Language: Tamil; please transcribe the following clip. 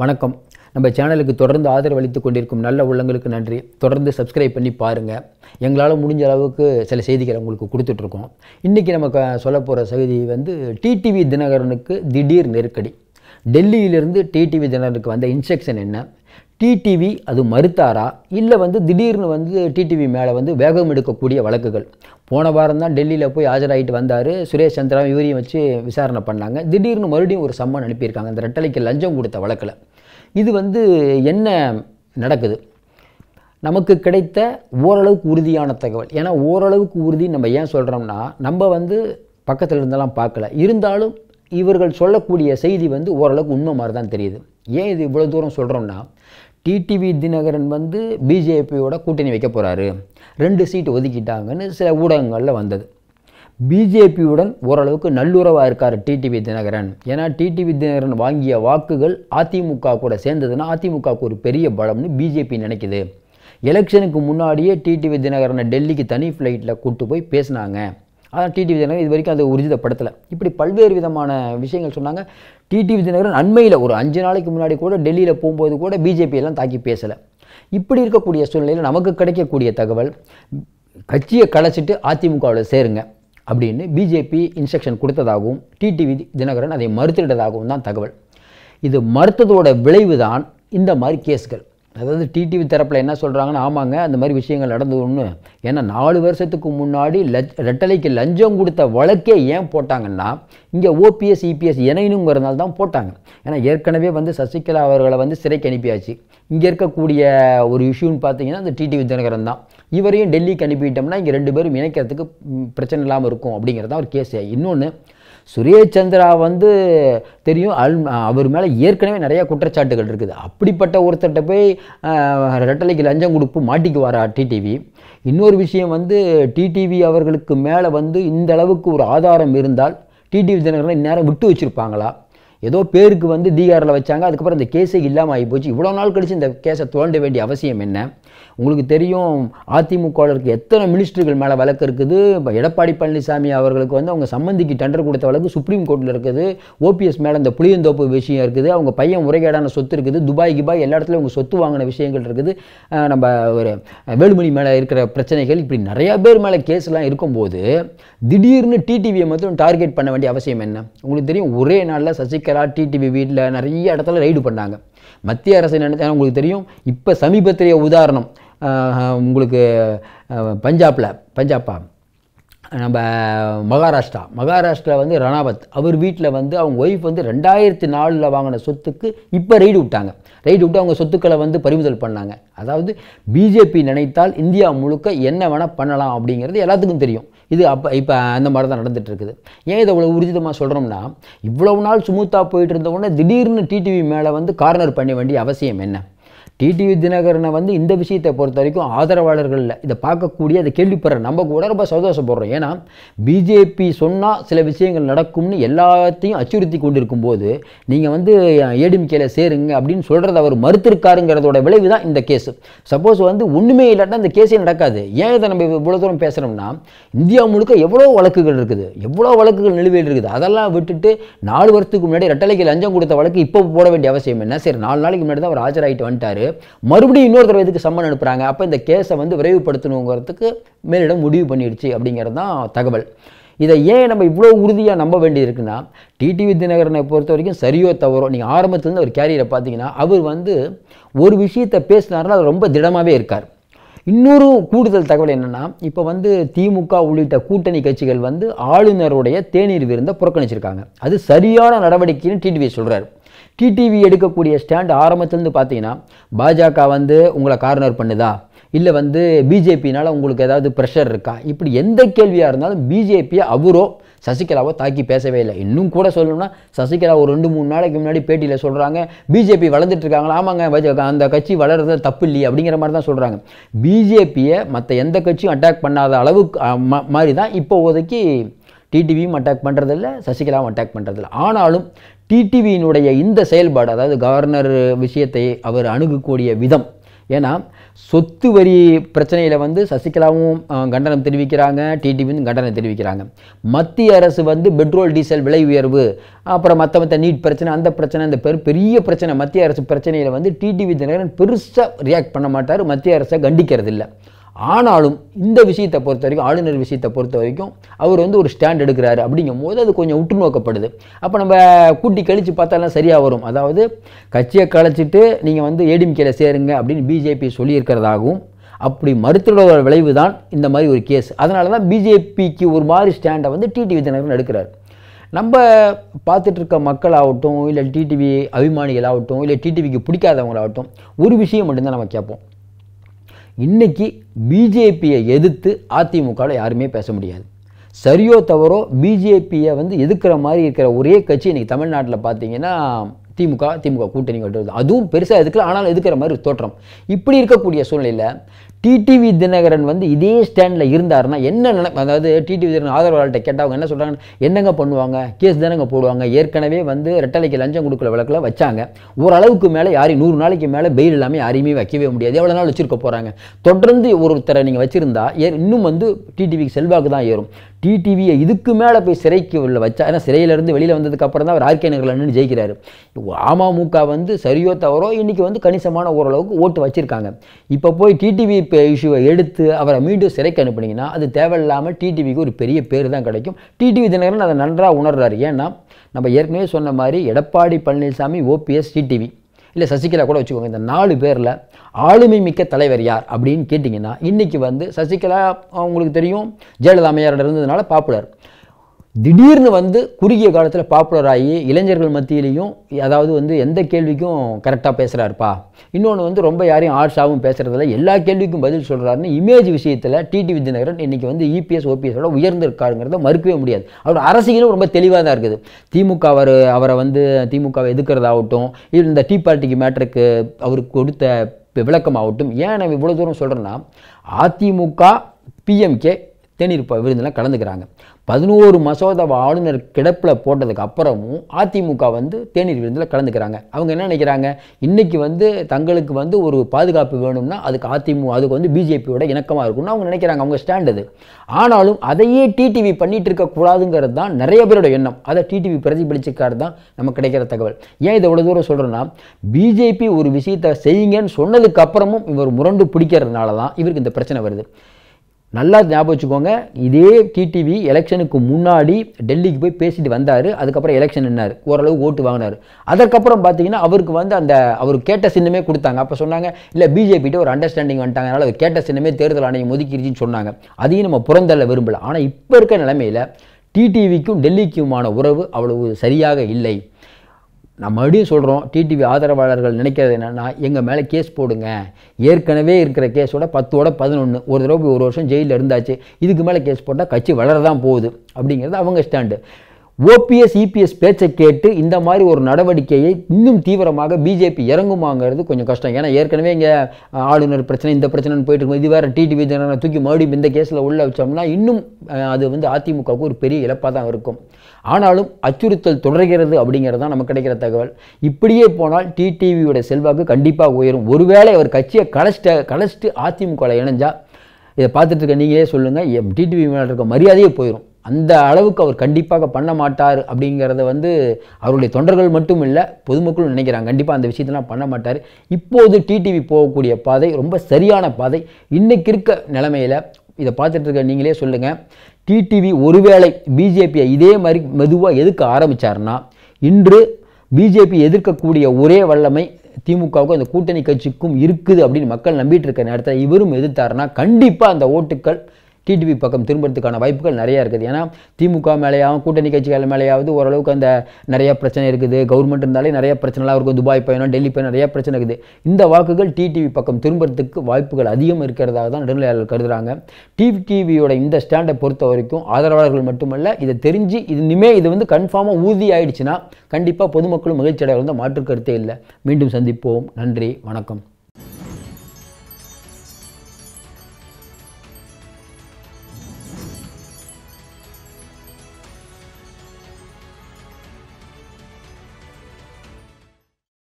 வணக்கம் நம்ம சேனலுக்கு தொடர்ந்து ஆதரவு அளித்து கொண்டிருக்கும் நல்ல உள்ளங்களுக்கு நன்றி தொடர்ந்து சப்ஸ்கிரைப் பண்ணி பாருங்கள் எங்களால் முடிஞ்ச அளவுக்கு சில செய்திகளை உங்களுக்கு கொடுத்துட்ருக்கோம் இன்றைக்கி நம்ம சொல்ல போகிற செய்தி வந்து டிடிவி தினகரனுக்கு திடீர் நெருக்கடி டெல்லியிலிருந்து டிடிவி தினகரனுக்கு வந்த இன்ஸ்ட்ரக்ஷன் என்ன டிடிவி அது மறுத்தாரா இல்லை வந்து திடீர்னு வந்து டிடிவி மேலே வந்து வேகம் எடுக்கக்கூடிய வழக்குகள் போன வாரம் தான் டெல்லியில் போய் ஆஜராகிட்டு வந்தார் சுரேஷ் சந்திரா இவரையும் வச்சு விசாரணை பண்ணாங்க திடீர்னு மறுபடியும் ஒரு சம்மன் அனுப்பியிருக்காங்க இந்த ரெட்டலைக்கு லஞ்சம் கொடுத்த வழக்கில் இது வந்து என்ன நடக்குது நமக்கு கிடைத்த ஓரளவுக்கு உறுதியான தகவல் ஏன்னா ஓரளவுக்கு உறுதி நம்ம ஏன் சொல்கிறோம்னா நம்ம வந்து பக்கத்தில் இருந்தெல்லாம் பார்க்கல இருந்தாலும் இவர்கள் சொல்லக்கூடிய செய்தி வந்து ஓரளவுக்கு உண்மை மாதிரி தான் தெரியுது ஏன் இது இவ்வளோ தூரம் சொல்கிறோம்னா டிடிவி தினகரன் வந்து பிஜேபியோட கூட்டணி வைக்க போகிறாரு ரெண்டு சீட்டு ஒதுக்கிட்டாங்கன்னு சில ஊடகங்களில் வந்தது பிஜேபியுடன் ஓரளவுக்கு நல்லுறவாக இருக்கார் டிடிவி தினகரன் ஏன்னா டிடிவி தினகரன் வாங்கிய வாக்குகள் அதிமுக கூட சேர்ந்ததுன்னா அதிமுகவுக்கு ஒரு பெரிய பலம்னு பிஜேபி நினைக்குது எலெக்ஷனுக்கு முன்னாடியே டிடிவி தினகரனை டெல்லிக்கு தனி ஃப்ளைட்டில் கூப்பிட்டு போய் பேசினாங்க ஆனால் டிடி விஜயநகர் இது வரைக்கும் அதை உறுதிப்படுத்தலை இப்படி பல்வேறு விதமான விஷயங்கள் சொன்னாங்க டிடி விஜயநகரன் அண்மையில் ஒரு அஞ்சு நாளைக்கு முன்னாடி கூட டெல்லியில் போகும்போது கூட பிஜேபியெல்லாம் தாக்கி பேசலை இப்படி இருக்கக்கூடிய சூழ்நிலையில் நமக்கு கிடைக்கக்கூடிய தகவல் கட்சியை கலைச்சிட்டு அதிமுகவில் சேருங்க அப்படின்னு பிஜேபி இன்ஸ்ட்ரக்ஷன் கொடுத்ததாகவும் டிடிவி தினகரன் அதை மறுத்துவிட்டதாகவும் தான் தகவல் இது மறுத்ததோட விளைவு தான் இந்த மாதிரி கேஸ்கள் அதாவது டிடிவி தரப்பில் என்ன சொல்கிறாங்கன்னு ஆமாங்க அந்த மாதிரி விஷயங்கள் நடந்து ஒன்று ஏன்னா நாலு வருஷத்துக்கு முன்னாடி லஜ் ரெட்டலைக்கு லஞ்சம் கொடுத்த வழக்கே ஏன் போட்டாங்கன்னா இங்கே ஓபிஎஸ் இபிஎஸ் e இணையணுங்கிறதுனால தான் போட்டாங்க ஏன்னா ஏற்கனவே வந்து சசிகலா அவர்களை வந்து சிறைக்கு அனுப்பியாச்சு இங்கே இருக்கக்கூடிய ஒரு இஷ்யூன்னு பார்த்தீங்கன்னா அந்த டிடிவி தினகரன் தான் இவரையும் டெல்லிக்கு அனுப்பிட்டோம்னா இங்கே ரெண்டு பேரும் இணைக்கிறதுக்கு பிரச்சனை இல்லாமல் இருக்கும் அப்படிங்கிறது தான் ஒரு கேஸ் இன்னொன்று சுரேஷ் சந்திரா வந்து தெரியும் அல் அவர் மேலே ஏற்கனவே நிறையா குற்றச்சாட்டுகள் இருக்குது அப்படிப்பட்ட ஒருத்தர்கிட்ட போய் ரெட்டலைக்கு லஞ்சம் கொடுப்பு மாட்டிக்குவாரா டிடிவி இன்னொரு விஷயம் வந்து டிடிவி அவர்களுக்கு மேலே வந்து இந்த அளவுக்கு ஒரு ஆதாரம் இருந்தால் டிடிவி தினகரன் இந்நேரம் விட்டு வச்சுருப்பாங்களா ஏதோ பேருக்கு வந்து டிஆரில் வச்சாங்க அதுக்கப்புறம் இந்த கேஸே இல்லாமல் ஆகி போச்சு இவ்வளோ நாள் கழித்து இந்த கேஸை தோண்ட வேண்டிய அவசியம் என்ன உங்களுக்கு தெரியும் அதிமுகவிற்கு எத்தனை மினிஸ்டர்கள் மேலே வழக்கு இருக்குது இப்போ எடப்பாடி பழனிசாமி அவர்களுக்கு வந்து அவங்க சம்மந்திக்கு டெண்டர் கொடுத்த வழக்கு சுப்ரீம் கோர்ட்டில் இருக்குது ஓபிஎஸ் மேலே இந்த புளியந்தோப்பு விஷயம் இருக்குது அவங்க பையன் முறைகேடான சொத்து இருக்குது துபாய் கிபாய் எல்லா இடத்துலையும் அவங்க சொத்து வாங்கின விஷயங்கள் இருக்குது நம்ம ஒரு வேலுமணி மேலே இருக்கிற பிரச்சனைகள் இப்படி நிறையா பேர் மேலே கேஸ்லாம் இருக்கும்போது திடீர்னு டிடிவியை மட்டும் டார்கெட் பண்ண வேண்டிய அவசியம் என்ன உங்களுக்கு தெரியும் ஒரே நாளில் சசிகலா அமைச்சராக டிடிவி வீட்டில் நிறைய இடத்துல ரைடு பண்ணாங்க மத்திய அரசு நினைச்சாலும் உங்களுக்கு தெரியும் இப்போ சமீபத்திய உதாரணம் உங்களுக்கு பஞ்சாப்பில் பஞ்சாப்பா நம்ம மகாராஷ்டிரா மகாராஷ்டிரா வந்து ரணாவத் அவர் வீட்டில் வந்து அவங்க ஒய்ஃப் வந்து ரெண்டாயிரத்தி நாலில் வாங்கின சொத்துக்கு இப்போ ரைடு விட்டாங்க ரைடு விட்டு அவங்க சொத்துக்களை வந்து பறிமுதல் பண்ணாங்க அதாவது பிஜேபி நினைத்தால் இந்தியா முழுக்க என்ன வேணால் பண்ணலாம் அப்படிங்கிறது எல்லாத்துக்கும் தெரியும் இது அப்போ இப்போ அந்த மாதிரி தான் நடந்துகிட்ருக்குது ஏன் இதை இவ்வளோ உறுதிதமாக சொல்கிறோம்னா இவ்வளவு நாள் சுமூத்தாக போயிட்டு இருந்த உடனே திடீர்னு டிடிவி மேலே வந்து கார்னர் பண்ண வேண்டிய அவசியம் என்ன டிடிவி தினகரனை வந்து இந்த விஷயத்தை பொறுத்த வரைக்கும் ஆதரவாளர்கள் இதை பார்க்கக்கூடிய அதை கேள்விப்படுற நம்ம கூட ரொம்ப சந்தோஷப்படுறோம் ஏன்னா பிஜேபி சொன்னால் சில விஷயங்கள் நடக்கும்னு எல்லாத்தையும் அச்சுறுத்தி கொண்டிருக்கும் போது நீங்கள் வந்து ஏடிஎம்கேல சேருங்க அப்படின்னு சொல்கிறத அவர் மறுத்திருக்காருங்கிறதோட விளைவு தான் இந்த கேஸ் சப்போஸ் வந்து ஒன்றுமே இல்லாட்டா இந்த கேஸே நடக்காது ஏன் இதை நம்ம இவ்வளோ தூரம் பேசுகிறோம்னா இந்தியா முழுக்க எவ்வளோ வழக்குகள் இருக்குது எவ்வளோ வழக்குகள் நிலுவையில் இருக்குது அதெல்லாம் விட்டுட்டு நாலு வருஷத்துக்கு முன்னாடி ரெட்டலைக்கு லஞ்சம் கொடுத்த வழக்கு இப்போ போட வேண்டிய அவசியம் என்ன சரி நாலு நாளைக்கு முன்னாடி தான் அவர் ஆஜராகிட்டு வந்துட்டார் மறுபடியும் இன்னொரு தடவை இதுக்கு சம்மன் அனுப்புகிறாங்க அப்போ இந்த கேஸை வந்து விரைவுபடுத்தணுங்கிறதுக்கு மேலிடம் முடிவு பண்ணிடுச்சு அப்படிங்கிறது தான் தகவல் இதை ஏன் நம்ம இவ்வளோ உறுதியாக நம்ப வேண்டியிருக்குன்னா டிடிவி தினகரனை பொறுத்த வரைக்கும் சரியோ தவறோ நீங்கள் ஆரம்பத்துலேருந்து அவர் கேரியரை பார்த்தீங்கன்னா அவர் வந்து ஒரு விஷயத்தை பேசினாருன்னா அது ரொம்ப திடமாகவே இருக்கார் இன்னொரு கூடுதல் தகவல் என்னென்னா இப்போ வந்து திமுக உள்ளிட்ட கூட்டணி கட்சிகள் வந்து ஆளுநருடைய தேநீர் விருந்தை புறக்கணிச்சிருக்காங்க அது சரியான நடவடிக்கைன்னு டிடிவி சொல்கிறார் டிடிவி எடுக்கக்கூடிய ஸ்டாண்ட் ஆரம்பத்துலேருந்து பார்த்தீங்கன்னா பாஜக வந்து உங்களை கார்னர் பண்ணுதா இல்லை வந்து பிஜேபினால் உங்களுக்கு ஏதாவது ப்ரெஷர் இருக்கா இப்படி எந்த கேள்வியாக இருந்தாலும் பிஜேபியை அவரோ சசிகலாவோ தாக்கி பேசவே இல்லை இன்னும் கூட சொல்லணும்னா சசிகலா ஒரு ரெண்டு மூணு நாளைக்கு முன்னாடி பேட்டியில் சொல்கிறாங்க பிஜேபி வளர்ந்துட்டு இருக்காங்களா ஆமாங்க பாஜக அந்த கட்சி வளர்றது தப்பு இல்லையே அப்படிங்கிற மாதிரி தான் சொல்கிறாங்க பிஜேபியை மற்ற எந்த கட்சியும் அட்டாக் பண்ணாத அளவுக்கு மாதிரி தான் இப்போ இப்போதைக்கு டிடிவியும் அட்டாக் பண்ணுறதில்ல சசிகலாவும் அட்டாக் பண்ணுறதில்ல ஆனாலும் டிடிவியினுடைய இந்த செயல்பாடு அதாவது கவர்னர் விஷயத்தை அவர் அணுகக்கூடிய விதம் ஏன்னா சொத்து வரி பிரச்சனையில் வந்து சசிகலாவும் கண்டனம் தெரிவிக்கிறாங்க டிடிவியும் கண்டனம் தெரிவிக்கிறாங்க மத்திய அரசு வந்து பெட்ரோல் டீசல் விலை உயர்வு அப்புறம் மற்ற மற்ற நீட் பிரச்சனை அந்த பிரச்சனை அந்த பெரு பெரிய பிரச்சனை மத்திய அரசு பிரச்சனையில் வந்து டிடிவி தினகரன் பெருசாக ரியாக்ட் பண்ண மாட்டார் மத்திய அரசை கண்டிக்கிறது இல்லை ஆனாலும் இந்த விஷயத்தை பொறுத்த வரைக்கும் ஆளுநர் விஷயத்தை பொறுத்த வரைக்கும் அவர் வந்து ஒரு ஸ்டாண்ட் எடுக்கிறாரு அப்படிங்கும் போது அது கொஞ்சம் உற்று நோக்கப்படுது அப்போ நம்ம கூட்டி கழித்து பார்த்தாலாம் சரியாக வரும் அதாவது கட்சியை கழிச்சிட்டு நீங்கள் வந்து ஏடிஎம்கேல சேருங்க அப்படின்னு பிஜேபி சொல்லியிருக்கிறதாகவும் அப்படி மறுத்துள்ள விளைவு தான் இந்த மாதிரி ஒரு கேஸ் அதனால தான் பிஜேபிக்கு ஒரு மாதிரி ஸ்டாண்டை வந்து டிடிவி தினகரன் எடுக்கிறார் நம்ம பார்த்துட்ருக்க மக்களாகட்டும் இல்லை டிடிவி அபிமானிகள் ஆகட்டும் இல்லை டிடிவிக்கு பிடிக்காதவங்களாகட்டும் ஒரு விஷயம் மட்டும்தான் நம்ம கேட்போம் இன்றைக்கி பிஜேபியை எதிர்த்து அதிமுகவில் யாருமே பேச முடியாது சரியோ தவறோ பிஜேபியை வந்து எதிர்க்கிற மாதிரி இருக்கிற ஒரே கட்சி இன்றைக்கி தமிழ்நாட்டில் பார்த்தீங்கன்னா திமுக திமுக கூட்டணி கட்டுறது அதுவும் பெருசாக எதுக்கல ஆனாலும் எதுக்கிற மாதிரி தோற்றம் இப்படி இருக்கக்கூடிய சூழ்நிலையில் டிடிவி தினகரன் வந்து இதே ஸ்டாண்டில் இருந்தார்னா என்ன நினை அதாவது டிடிவி தினகரன் ஆதரவாளர்கிட்ட கேட்டால் அவங்க என்ன சொல்கிறாங்க என்னங்க பண்ணுவாங்க கேஸ் தானங்க போடுவாங்க ஏற்கனவே வந்து ரெட்டலைக்கு லஞ்சம் கொடுக்குற வழக்கில் வச்சாங்க ஓரளவுக்கு மேலே யாரையும் நூறு நாளைக்கு மேலே பெயில் இல்லாமல் யாரையுமே வைக்கவே முடியாது எவ்வளோ நாள் வச்சுருக்க போகிறாங்க தொடர்ந்து ஒருத்தரை நீங்கள் வச்சுருந்தா ஏ இன்னும் வந்து டிடிவிக்கு செல்வாக்கு தான் ஏறும் டிடிவியை இதுக்கு மேலே போய் சிறைக்கு உள்ள வச்சா ஏன்னா சிறையிலேருந்து வெளியில் வந்ததுக்கு அப்புறம் தான் அவர் ஆர்கே நகரில் நின்று ஜெயிக்கிறாரு அமமுக வந்து சரியோ தவறோ இன்றைக்கி வந்து கணிசமான ஓரளவுக்கு ஓட்டு வச்சுருக்காங்க இப்போ போய் டிடிவி இப்போ இஷ்யூவை எடுத்து அவரை மீண்டும் சிறைக்கு அனுப்புனீங்கன்னா அது தேவையில்லாமல் டிடிவிக்கு ஒரு பெரிய பேர் தான் கிடைக்கும் டிடிவி தினகரன் அதை நன்றாக உணர்றாரு ஏன்னா நம்ம ஏற்கனவே சொன்ன மாதிரி எடப்பாடி பழனிசாமி ஓபிஎஸ் டிடிவி இல்லை சசிகலா கூட வச்சுக்கோங்க இந்த நாலு பேரில் ஆளுமை மிக்க தலைவர் யார் அப்படின்னு கேட்டிங்கன்னா இன்றைக்கி வந்து சசிகலா உங்களுக்கு தெரியும் ஜெயலலிதா அம்மையாரோட இருந்ததுனால பாப்புலர் திடீர்னு வந்து குறுகிய காலத்தில் பாப்புலர் ஆகி இளைஞர்கள் மத்தியிலையும் அதாவது வந்து எந்த கேள்விக்கும் கரெக்டாக பேசுகிறாருப்பா இன்னொன்று வந்து ரொம்ப யாரையும் ஆர்ஷாவும் பேசுகிறதில்ல எல்லா கேள்விக்கும் பதில் சொல்கிறாருன்னு இமேஜ் விஷயத்தில் டிடி விஜயநகரன் இன்றைக்கி வந்து இபிஎஸ் e ஓபிஎஸோட உயர்ந்திருக்காருங்கிறத மறுக்கவே முடியாது அவர் அரசியலும் ரொம்ப தெளிவாக தான் இருக்குது திமுக அவர் அவரை வந்து திமுகவை எதுக்கிறதாகட்டும் இந்த டீ பார்ட்டிக்கு மேட்டருக்கு அவருக்கு கொடுத்த விளக்கமாகட்டும் ஏன் நான் இவ்வளோ தூரம் சொல்கிறேன்னா அதிமுக பிஎம்கே தேநீர் விருந்தெல்லாம் கலந்துக்கிறாங்க பதினோரு மசோதாவை ஆளுநர் கிடப்பில் போட்டதுக்கு அப்புறமும் அதிமுக வந்து தேநீர் விருந்தில் கலந்துக்கிறாங்க அவங்க என்ன நினைக்கிறாங்க இன்றைக்கி வந்து தங்களுக்கு வந்து ஒரு பாதுகாப்பு வேணும்னா அதுக்கு அதிமுக அதுக்கு வந்து பிஜேபியோட இணக்கமாக இருக்கும்னு அவங்க நினைக்கிறாங்க அவங்க ஸ்டாண்ட் அது ஆனாலும் அதையே டிடிவி பண்ணிகிட்டு இருக்கக்கூடாதுங்கிறது தான் நிறைய பேரோட எண்ணம் அதை டிடிவி பிரதிபலிச்சுக்காரு தான் நமக்கு கிடைக்கிற தகவல் ஏன் இதை இவ்வளோ தூரம் சொல்கிறேன்னா பிஜேபி ஒரு விஷயத்தை செய்யுங்கன்னு சொன்னதுக்கு அப்புறமும் இவர் முரண்டு பிடிக்கிறதுனால தான் இவருக்கு இந்த பிரச்சனை வருது நல்லா ஞாபகம் வச்சுக்கோங்க இதே டிடிவி எலெக்ஷனுக்கு முன்னாடி டெல்லிக்கு போய் பேசிட்டு வந்தார் அதுக்கப்புறம் எலெக்ஷன் என்னார் ஓரளவு ஓட்டு வாங்கினார் அதுக்கப்புறம் பார்த்தீங்கன்னா அவருக்கு வந்து அந்த அவர் கேட்ட சின்னமே கொடுத்தாங்க அப்போ சொன்னாங்க இல்லை பிஜேபிகிட்ட ஒரு அண்டர்ஸ்டாண்டிங் வந்துட்டாங்க அதனால் அவர் கேட்ட சின்னமே தேர்தல் ஆணையம் ஒதுக்கிடுச்சின்னு சொன்னாங்க அதையும் நம்ம புறந்தள்ள விரும்பலை ஆனால் இப்போ இருக்க நிலைமையில் டிடிவிக்கும் டெல்லிக்குமான உறவு அவ்வளவு சரியாக இல்லை நான் மறுபடியும் சொல்கிறோம் டிடிவி ஆதரவாளர்கள் நினைக்கிறது என்னென்னா எங்கள் மேலே கேஸ் போடுங்க ஏற்கனவே இருக்கிற கேஸோட பத்தோட பதினொன்று ஒரு தடவை ஒரு வருஷம் ஜெயிலில் இருந்தாச்சு இதுக்கு மேலே கேஸ் போட்டால் கட்சி வளரதான் போகுது அப்படிங்கிறது அவங்க ஸ்டாண்டு ஓபிஎஸ் இபிஎஸ் பேச்சை கேட்டு இந்த மாதிரி ஒரு நடவடிக்கையை இன்னும் தீவிரமாக பிஜேபி இறங்குமாங்கிறது கொஞ்சம் கஷ்டம் ஏன்னா ஏற்கனவே இங்கே ஆளுநர் பிரச்சனை இந்த பிரச்சனைன்னு போயிட்டு இருக்கும் இது வேறு டிடிவி தூக்கி மறுபடியும் இந்த கேஸில் உள்ளே வச்சோம்னா இன்னும் அது வந்து அதிமுகவுக்கு ஒரு பெரிய இழப்பாக தான் இருக்கும் ஆனாலும் அச்சுறுத்தல் தொடர்கிறது அப்படிங்கிறது தான் நமக்கு கிடைக்கிற தகவல் இப்படியே போனால் டிடிவியோட செல்வாக்கு கண்டிப்பாக உயரும் ஒருவேளை அவர் கட்சியை கலைச்சிட்ட கலைச்சிட்டு அதிமுகவில் இணைஞ்சால் இதை பார்த்துட்டு இருக்க நீங்களே சொல்லுங்கள் டிடிவி மேலே இருக்க மரியாதையே போயிடும் அந்த அளவுக்கு அவர் கண்டிப்பாக பண்ண மாட்டார் அப்படிங்கிறத வந்து அவருடைய தொண்டர்கள் மட்டும் இல்லை பொதுமக்களும் நினைக்கிறாங்க கண்டிப்பாக அந்த விஷயத்தெல்லாம் பண்ண மாட்டார் இப்போது டிடிவி போகக்கூடிய பாதை ரொம்ப சரியான பாதை இன்றைக்கு இருக்க நிலமையில் இதை பார்த்துட்டு இருக்க நீங்களே சொல்லுங்கள் டிடிவி ஒருவேளை பிஜேபியை இதே மாதிரி மெதுவாக எதுக்க ஆரம்பித்தார்னா இன்று பிஜேபி எதிர்க்கக்கூடிய ஒரே வல்லமை திமுகவுக்கும் அந்த கூட்டணி கட்சிக்கும் இருக்குது அப்படின்னு மக்கள் நம்பிட்டு இருக்க நேரத்தில் இவரும் எதிர்த்தாருன்னா கண்டிப்பாக அந்த ஓட்டுக்கள் டிடிவி பக்கம் திரும்புறதுக்கான வாய்ப்புகள் நிறையா இருக்குது ஏன்னா திமுக மேலேயாவும் கூட்டணி கட்சிகள் மேலேயாவது ஓரளவுக்கு அந்த நிறையா பிரச்சனை இருக்குது கவர்மெண்ட் இருந்தாலே நிறையா பிரச்சனைலாம் இருக்கும் துபாய் பயணம் டெல்லி பயணம் நிறையா பிரச்சனை இருக்குது இந்த வாக்குகள் டிடிவி பக்கம் திரும்புறதுக்கு வாய்ப்புகள் அதிகம் இருக்கிறதாக தான் நடுநிலையாளர்கள் கருதுகிறாங்க டிடிவியோட இந்த ஸ்டாண்டை பொறுத்த வரைக்கும் ஆதரவாளர்கள் மட்டுமல்ல இதை தெரிஞ்சு இது இனிமேல் இது வந்து கன்ஃபார்மாக உறுதி ஆயிடுச்சுன்னா கண்டிப்பாக பொதுமக்களும் மகிழ்ச்சி அடைவார்கள் மாற்று கருத்தே இல்லை மீண்டும் சந்திப்போம் நன்றி வணக்கம்